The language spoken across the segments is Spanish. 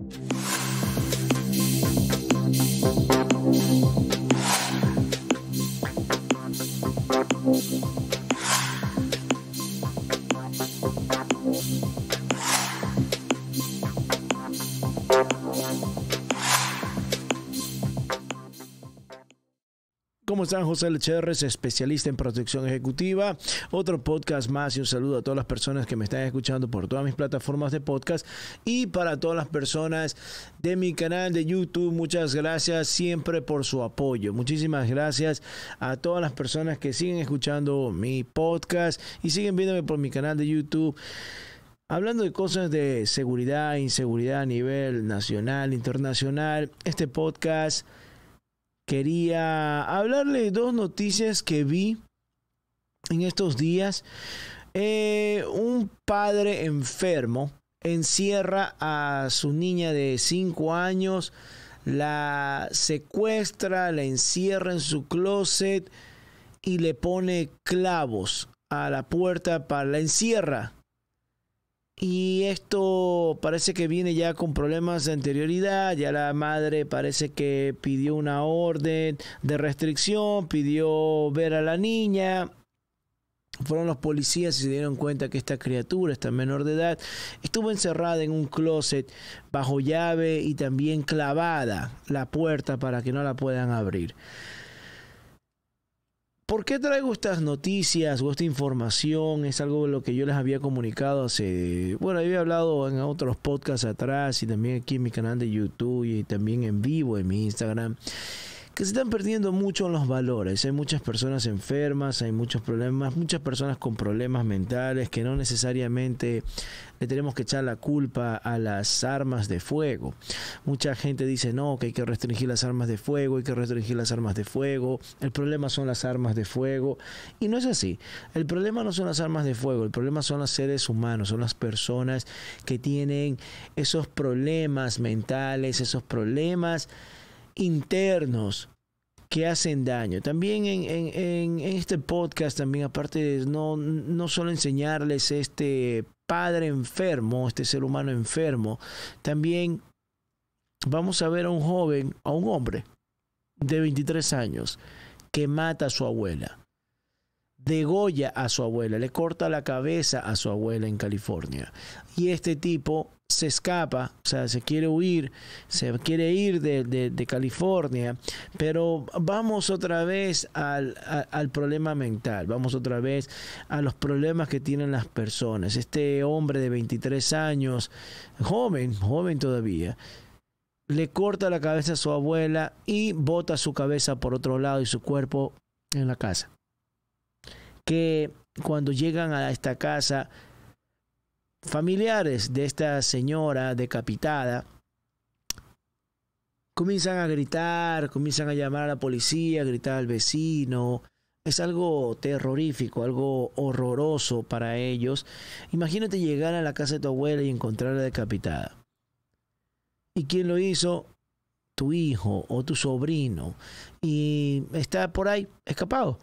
you ¿Cómo están? José Lecherres, especialista en protección ejecutiva. Otro podcast más y un saludo a todas las personas que me están escuchando por todas mis plataformas de podcast y para todas las personas de mi canal de YouTube. Muchas gracias siempre por su apoyo. Muchísimas gracias a todas las personas que siguen escuchando mi podcast y siguen viéndome por mi canal de YouTube. Hablando de cosas de seguridad, inseguridad a nivel nacional, internacional, este podcast quería hablarle de dos noticias que vi en estos días. Eh, un padre enfermo encierra a su niña de cinco años, la secuestra, la encierra en su closet y le pone clavos a la puerta para la encierra y esto parece que viene ya con problemas de anterioridad, ya la madre parece que pidió una orden de restricción, pidió ver a la niña. Fueron los policías y se dieron cuenta que esta criatura, esta menor de edad, estuvo encerrada en un closet bajo llave y también clavada la puerta para que no la puedan abrir. ¿Por qué traigo estas noticias o esta información? Es algo de lo que yo les había comunicado hace. Bueno, había hablado en otros podcasts atrás y también aquí en mi canal de YouTube y también en vivo en mi Instagram que se están perdiendo mucho en los valores. Hay muchas personas enfermas, hay muchos problemas, muchas personas con problemas mentales que no necesariamente le tenemos que echar la culpa a las armas de fuego. Mucha gente dice, no, que hay que restringir las armas de fuego, hay que restringir las armas de fuego, el problema son las armas de fuego. Y no es así. El problema no son las armas de fuego, el problema son los seres humanos, son las personas que tienen esos problemas mentales, esos problemas internos que hacen daño. También en, este podcast, también aparte de no, no solo enseñarles este padre enfermo, este ser humano enfermo, también vamos a ver a un joven, a un hombre de 23 años que mata a su abuela, degolla a su abuela, le corta la cabeza a su abuela en California. Y este tipo se escapa, o sea, se quiere huir, se quiere ir de, California, pero vamos otra vez al, al, problema mental, vamos otra vez a los problemas que tienen las personas. Este hombre de 23 años, joven, joven todavía, le corta la cabeza a su abuela y bota su cabeza por otro lado y su cuerpo en la casa. Que cuando llegan a esta casa, familiares de esta señora decapitada comienzan a gritar, comienzan a llamar a la policía, a gritar al vecino. Es algo terrorífico, algo horroroso para ellos. Imagínate llegar a la casa de tu abuela y encontrarla decapitada. ¿Y quién lo hizo? Tu hijo o tu sobrino. Y está por ahí, escapado.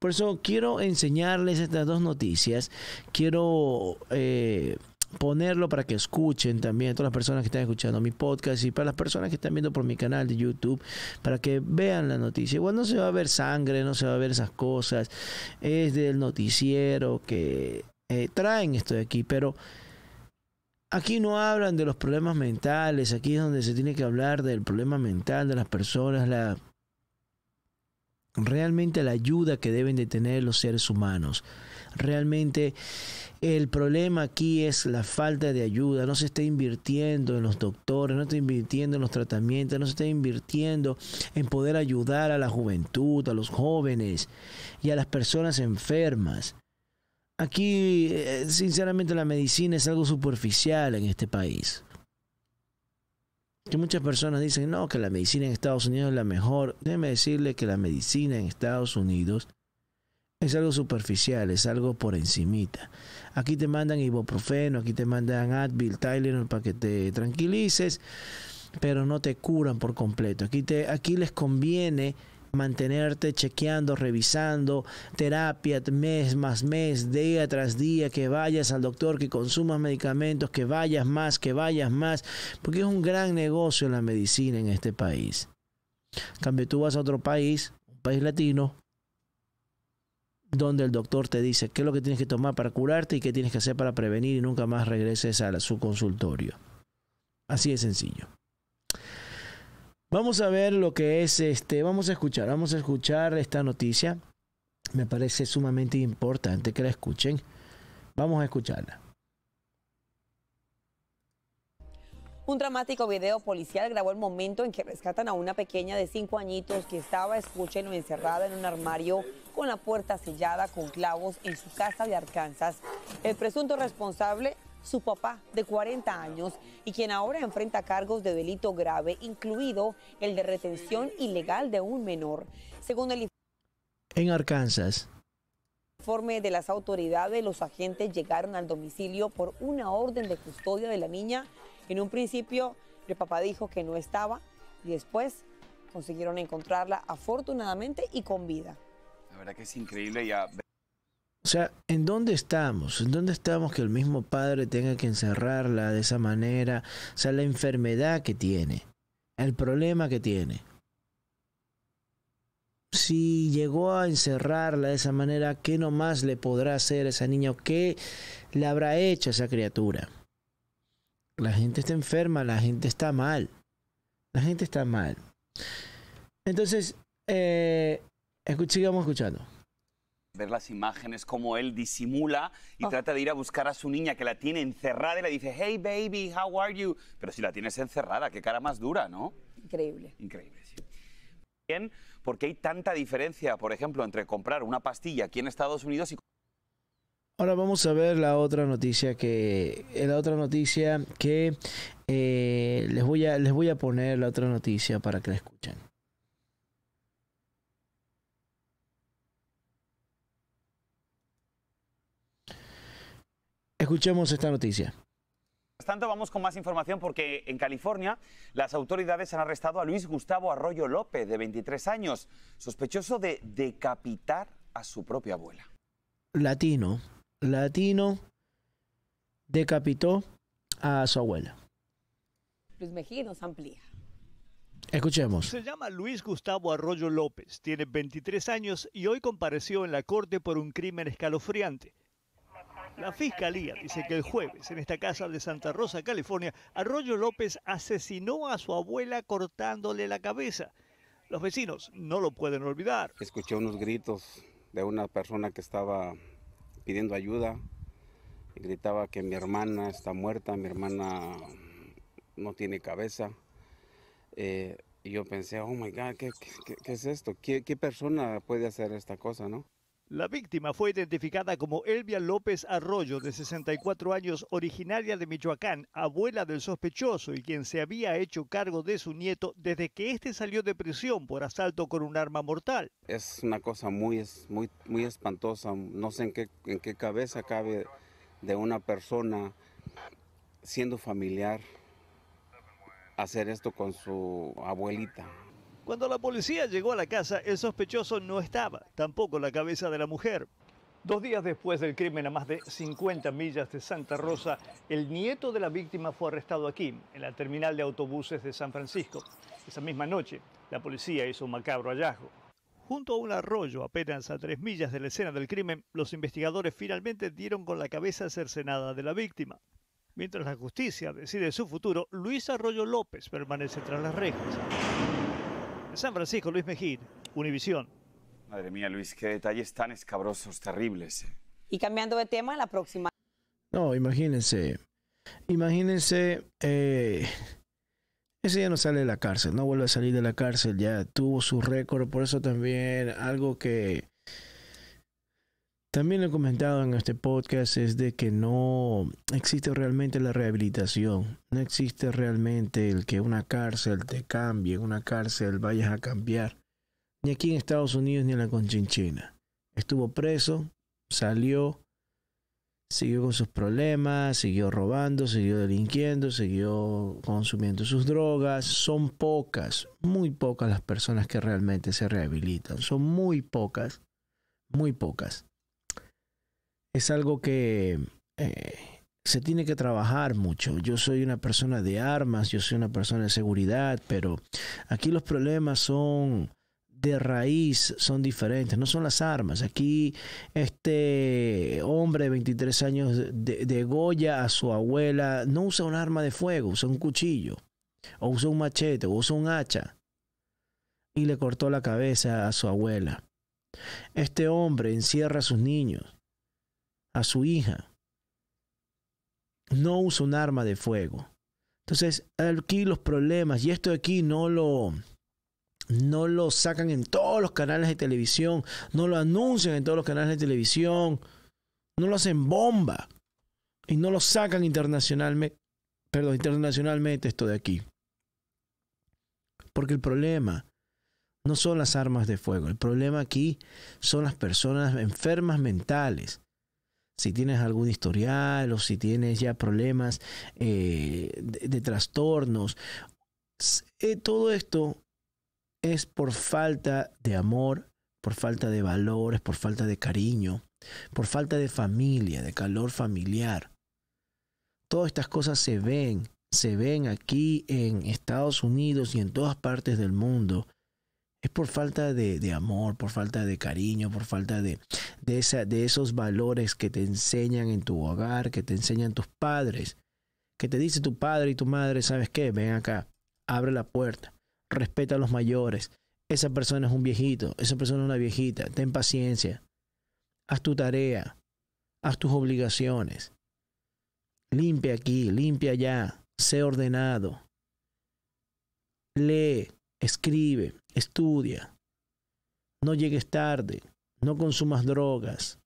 Por eso quiero enseñarles estas dos noticias. Quiero eh, ponerlo para que escuchen también todas las personas que están escuchando mi podcast y para las personas que están viendo por mi canal de YouTube, para que vean la noticia. Igual no se va a ver sangre, no se va a ver esas cosas. Es del noticiero que eh, traen esto de aquí, pero... Aquí no hablan de los problemas mentales, aquí es donde se tiene que hablar del problema mental de las personas, la realmente la ayuda que deben de tener los seres humanos. Realmente el problema aquí es la falta de ayuda. No se está invirtiendo en los doctores, no se está invirtiendo en los tratamientos, no se está invirtiendo en poder ayudar a la juventud, a los jóvenes y a las personas enfermas. Aquí, eh, sinceramente, la medicina es algo superficial en este país que muchas personas dicen, no, que la medicina en Estados Unidos es la mejor. Déjeme decirle que la medicina en Estados Unidos es algo superficial, es algo por encimita. Aquí te mandan ibuprofeno, aquí te mandan Advil, Tylenol para que te tranquilices, pero no te curan por completo. Aquí, te, aquí les conviene mantenerte chequeando, revisando, terapia mes más mes, día tras día, que vayas al doctor, que consumas medicamentos, que vayas más, que vayas más, porque es un gran negocio la medicina en este país. En cambio, tú vas a otro país, un país latino, donde el doctor te dice qué es lo que tienes que tomar para curarte y qué tienes que hacer para prevenir y nunca más regreses a su consultorio. Así de sencillo. Vamos a ver lo que es este, vamos a escuchar, vamos a escuchar esta noticia. Me parece sumamente importante que la escuchen. Vamos a escucharla. Un dramático video policial grabó el momento en que rescatan a una pequeña de cinco añitos que estaba, escuchen, encerrada en un armario con la puerta sellada con clavos en su casa de Arkansas. El presunto responsable su papá de 40 años y quien ahora enfrenta cargos de delito grave, incluido el de retención ilegal de un menor. Según el en Arkansas, informe de las autoridades, los agentes llegaron al domicilio por una orden de custodia de la niña. En un principio, el papá dijo que no estaba y después consiguieron encontrarla afortunadamente y con vida. La verdad que es increíble ya. O sea, ¿en dónde estamos? ¿En dónde estamos que el mismo padre tenga que encerrarla de esa manera? O sea, la enfermedad que tiene, el problema que tiene. Si llegó a encerrarla de esa manera, ¿qué nomás le podrá hacer a esa niña? ¿Qué le habrá hecho a esa criatura? La gente está enferma, la gente está mal. La gente está mal. Entonces, eh, sigamos escuchando ver las imágenes, cómo él disimula y oh. trata de ir a buscar a su niña que la tiene encerrada y le dice, hey baby, how are you? Pero si la tienes encerrada, qué cara más dura, ¿no? Increíble. Increíble, sí. Bien, porque hay tanta diferencia, por ejemplo, entre comprar una pastilla aquí en Estados Unidos y... Ahora vamos a ver la otra noticia que eh, la otra noticia que eh, les voy a les voy a poner la otra noticia para que la escuchen. Escuchemos esta noticia. Mientras tanto, vamos con más información porque en California las autoridades han arrestado a Luis Gustavo Arroyo López, de 23 años, sospechoso de decapitar a su propia abuela. Latino, latino, decapitó a su abuela. Luis Mejía nos amplía. Escuchemos. Se llama Luis Gustavo Arroyo López, tiene 23 años y hoy compareció en la corte por un crimen escalofriante la fiscalía dice que el jueves, en esta casa de Santa Rosa, California, Arroyo López asesinó a su abuela cortándole la cabeza. Los vecinos no lo pueden olvidar. Escuché unos gritos de una persona que estaba pidiendo ayuda. gritaba que mi hermana está muerta, mi hermana no tiene cabeza. Eh, y yo pensé, oh my God, ¿qué, es esto? ¿Qué, ¿Qué persona puede hacer esta cosa, no? La víctima fue identificada como Elvia López Arroyo, de 64 años, originaria de Michoacán, abuela del sospechoso y quien se había hecho cargo de su nieto desde que éste salió de prisión por asalto con un arma mortal. Es una cosa muy, muy, muy espantosa, no sé en qué, en qué cabeza cabe de una persona siendo familiar hacer esto con su abuelita. Cuando la policía llegó a la casa, el sospechoso no estaba, tampoco la cabeza de la mujer. Dos días después del crimen a más de 50 millas de Santa Rosa, el nieto de la víctima fue arrestado aquí, en la terminal de autobuses de San Francisco. Esa misma noche, la policía hizo un macabro hallazgo. Junto a un arroyo apenas a tres millas de la escena del crimen, los investigadores finalmente dieron con la cabeza cercenada de la víctima. Mientras la justicia decide su futuro, Luis Arroyo López permanece tras las rejas. San Francisco, Luis Mejid, Univisión. Madre mía, Luis, qué detalles tan escabrosos, terribles. Eh. Y cambiando de tema, la próxima. No, imagínense. Imagínense. Eh, ese ya no sale de la cárcel, no vuelve a salir de la cárcel, ya tuvo su récord, por eso también algo que también lo he comentado en este podcast es de que no existe realmente la rehabilitación, no existe realmente el que una cárcel te cambie, una cárcel vayas a cambiar, ni aquí en Estados Unidos ni en la Conchinchina. Estuvo preso, salió, siguió con sus problemas, siguió robando, siguió delinquiendo, siguió consumiendo sus drogas. Son pocas, muy pocas las personas que realmente se rehabilitan, son muy pocas, muy pocas es algo que eh, se tiene que trabajar mucho. Yo soy una persona de armas, yo soy una persona de seguridad, pero aquí los problemas son de raíz son diferentes, no son las armas. Aquí este hombre de 23 años de de a su abuela, no usa un arma de fuego, usa un cuchillo, o usa un machete, o usa un hacha, y le cortó la cabeza a su abuela. Este hombre encierra a sus niños, a su hija. No usa un arma de fuego. Entonces, aquí los problemas, y esto de aquí no lo, no lo sacan en todos los canales de televisión, no lo anuncian en todos los canales de televisión, no lo hacen bomba y no lo sacan internacionalmente, perdón, internacionalmente esto de aquí. Porque el problema no son las armas de fuego, el problema aquí son las personas enfermas mentales si tienes algún historial o si tienes ya problemas eh, de, trastornos. Eh, todo esto es por falta de amor, por falta de valores, por falta de cariño, por falta de familia, de calor familiar. Todas estas cosas se ven, se ven aquí en Estados Unidos y en todas partes del mundo es por falta de, amor, por falta de cariño, por falta de, esa, de esos valores que te enseñan en tu hogar, que te enseñan tus padres, que te dice tu padre y tu madre, ¿sabes qué? Ven acá, abre la puerta, respeta a los mayores, esa persona es un viejito, esa persona es una viejita, ten paciencia, haz tu tarea, haz tus obligaciones, limpia aquí, limpia allá, sé ordenado, lee, Escribe, estudia. No llegues tarde, no consumas drogas.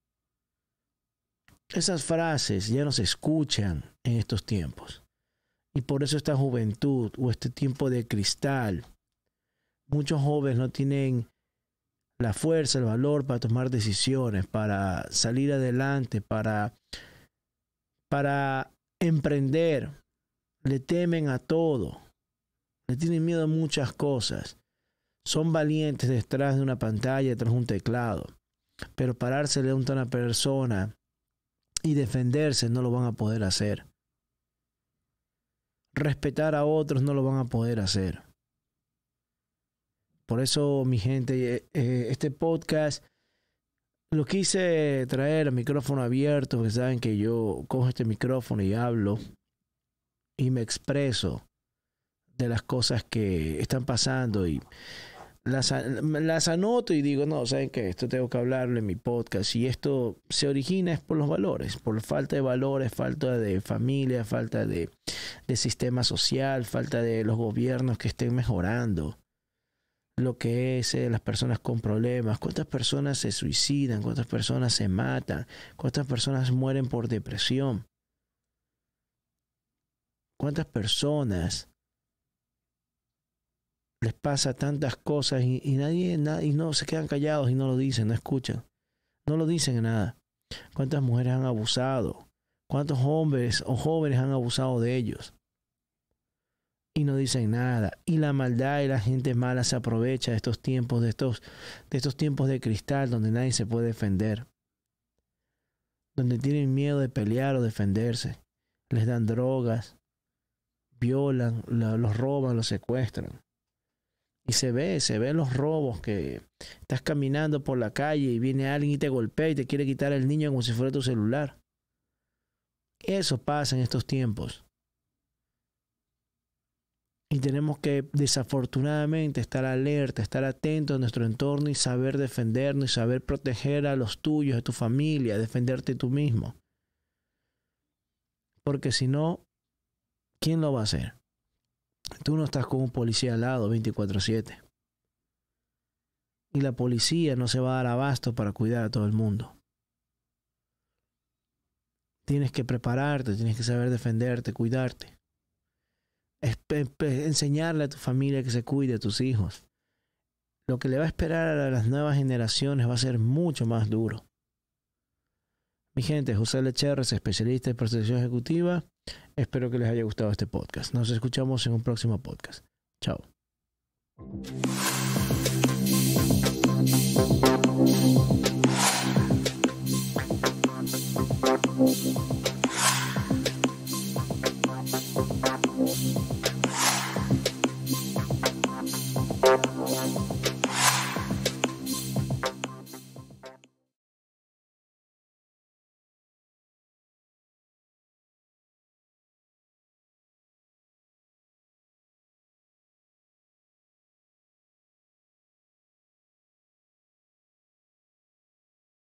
Esas frases ya no se escuchan en estos tiempos. Y por eso esta juventud o este tiempo de cristal, muchos jóvenes no tienen la fuerza, el valor para tomar decisiones, para salir adelante, para, para emprender. Le temen a todo. Le tienen miedo a muchas cosas. Son valientes detrás de una pantalla, detrás de un teclado. Pero parársele a una persona y defenderse no lo van a poder hacer. Respetar a otros no lo van a poder hacer. Por eso, mi gente, eh, eh, este podcast lo quise traer a micrófono abierto, que saben que yo cojo este micrófono y hablo y me expreso de las cosas que están pasando y las, las anoto y digo, no, ¿saben qué? Esto tengo que hablarlo en mi podcast y esto se origina es por los valores, por falta de valores, falta de familia, falta de, sistema social, falta de los gobiernos que estén mejorando lo que es eh, las personas con problemas, cuántas personas se suicidan, cuántas personas se matan, cuántas personas mueren por depresión, cuántas personas les pasa tantas cosas y, nadie, y no se quedan callados y no lo dicen, no escuchan, no lo dicen nada. ¿Cuántas mujeres han abusado? ¿Cuántos hombres o jóvenes han abusado de ellos? Y no dicen nada. Y la maldad y la gente mala se aprovecha de estos tiempos, de estos, de estos tiempos de cristal donde nadie se puede defender. Donde tienen miedo de pelear o defenderse. Les dan drogas, violan, los roban, los secuestran. Y se ve, se ven los robos que estás caminando por la calle y viene alguien y te golpea y te quiere quitar el niño como si fuera tu celular. Eso pasa en estos tiempos. Y tenemos que desafortunadamente estar alerta, estar atento a nuestro entorno y saber defendernos y saber proteger a los tuyos, a tu familia, defenderte tú mismo. Porque si no, ¿quién lo va a hacer? tú no estás con un policía al lado 24/7. Y la policía no se va a dar abasto para cuidar a todo el mundo. Tienes que prepararte, tienes que saber defenderte, cuidarte. enseñarle a tu familia que se cuide, a tus hijos. Lo que le va a esperar a las nuevas generaciones va a ser mucho más duro. Mi gente, José Lecherres, especialista en protección ejecutiva. Espero que les haya gustado este podcast. Nos escuchamos en un próximo podcast. Chao.